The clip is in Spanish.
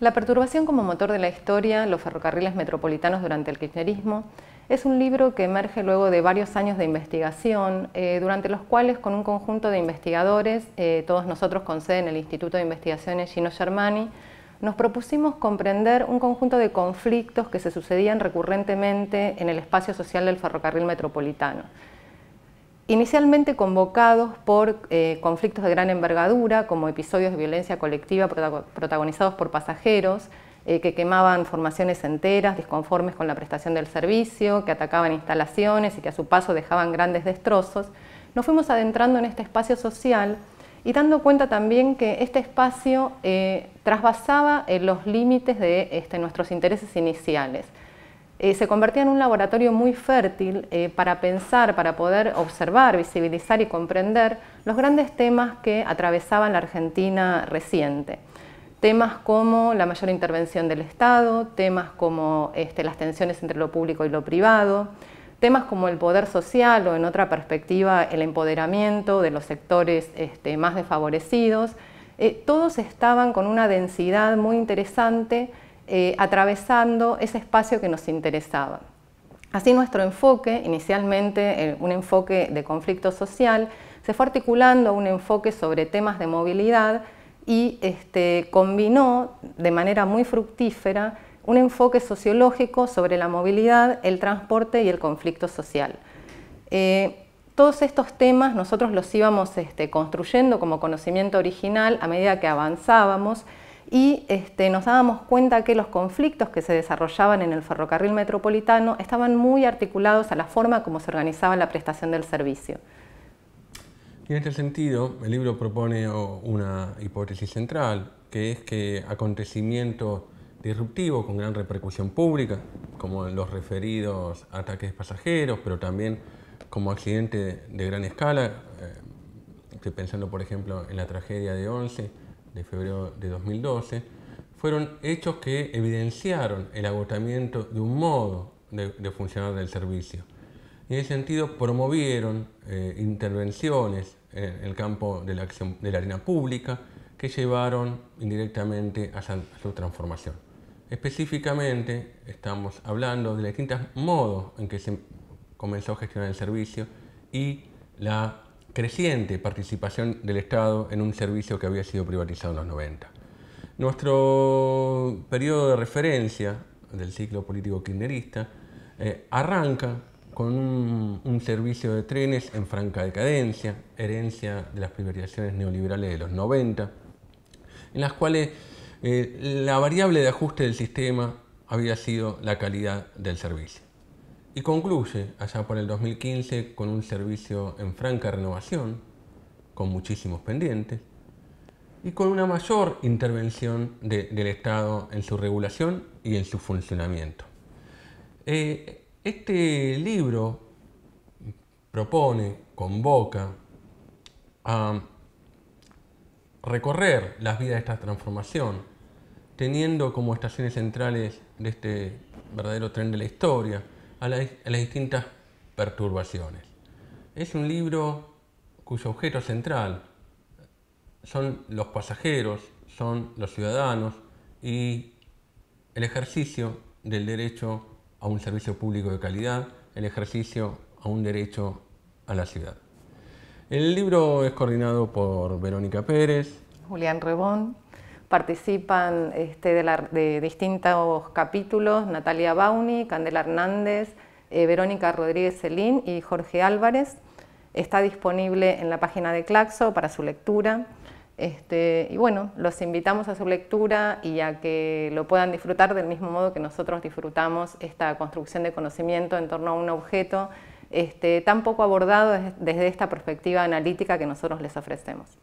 La perturbación como motor de la historia, los ferrocarriles metropolitanos durante el kirchnerismo, es un libro que emerge luego de varios años de investigación, eh, durante los cuales con un conjunto de investigadores, eh, todos nosotros con sede en el Instituto de Investigaciones Gino Germani, nos propusimos comprender un conjunto de conflictos que se sucedían recurrentemente en el espacio social del ferrocarril metropolitano, Inicialmente convocados por eh, conflictos de gran envergadura, como episodios de violencia colectiva protagonizados por pasajeros, eh, que quemaban formaciones enteras, disconformes con la prestación del servicio, que atacaban instalaciones y que a su paso dejaban grandes destrozos, nos fuimos adentrando en este espacio social y dando cuenta también que este espacio eh, trasvasaba los límites de este, nuestros intereses iniciales. Eh, se convertía en un laboratorio muy fértil eh, para pensar, para poder observar, visibilizar y comprender los grandes temas que atravesaban la Argentina reciente. Temas como la mayor intervención del Estado, temas como este, las tensiones entre lo público y lo privado, temas como el poder social o en otra perspectiva el empoderamiento de los sectores este, más desfavorecidos, eh, todos estaban con una densidad muy interesante eh, atravesando ese espacio que nos interesaba. Así nuestro enfoque, inicialmente eh, un enfoque de conflicto social, se fue articulando a un enfoque sobre temas de movilidad y este, combinó de manera muy fructífera un enfoque sociológico sobre la movilidad, el transporte y el conflicto social. Eh, todos estos temas nosotros los íbamos este, construyendo como conocimiento original a medida que avanzábamos y este, nos dábamos cuenta que los conflictos que se desarrollaban en el ferrocarril metropolitano estaban muy articulados a la forma como se organizaba la prestación del servicio. en este sentido, el libro propone una hipótesis central, que es que acontecimientos disruptivos con gran repercusión pública, como los referidos ataques pasajeros, pero también como accidentes de gran escala, eh, estoy pensando por ejemplo en la tragedia de Once, de febrero de 2012, fueron hechos que evidenciaron el agotamiento de un modo de, funcionar del servicio. Y en ese sentido promovieron eh, intervenciones en el campo de la, acción, de la arena pública que llevaron indirectamente a, a su transformación. Específicamente estamos hablando de los distintos modos en que se comenzó a gestionar el servicio y la creciente participación del Estado en un servicio que había sido privatizado en los 90. Nuestro periodo de referencia del ciclo político kirchnerista eh, arranca con un, servicio de trenes en franca decadencia, herencia de las privatizaciones neoliberales de los 90, en las cuales eh, la variable de ajuste del sistema había sido la calidad del servicio y concluye allá por el 2015 con un servicio en franca renovación, con muchísimos pendientes, y con una mayor intervención del Estado en su regulación y en su funcionamiento. Eh, este libro propone, convoca a recorrer las vías de esta transformación, teniendo como estaciones centrales de este verdadero tren de la historia, a, las distintas perturbaciones. Es un libro cuyo objeto central son los pasajeros, son los ciudadanos y el ejercicio del derecho a un servicio público de calidad, el ejercicio a un derecho a la ciudad. El libro es coordinado por Verónica Pérez, Julián Rebón participan este, de, distintos capítulos Natalia Bauni, Candela Hernández, eh, Verónica Rodríguez Celín y Jorge Álvarez. Está disponible en la página de Claxo para su lectura. Este, y bueno, los invitamos a su lectura y a que lo puedan disfrutar del mismo modo que nosotros disfrutamos esta construcción de conocimiento en torno a un objeto este, tan poco abordado desde esta perspectiva analítica que nosotros les ofrecemos.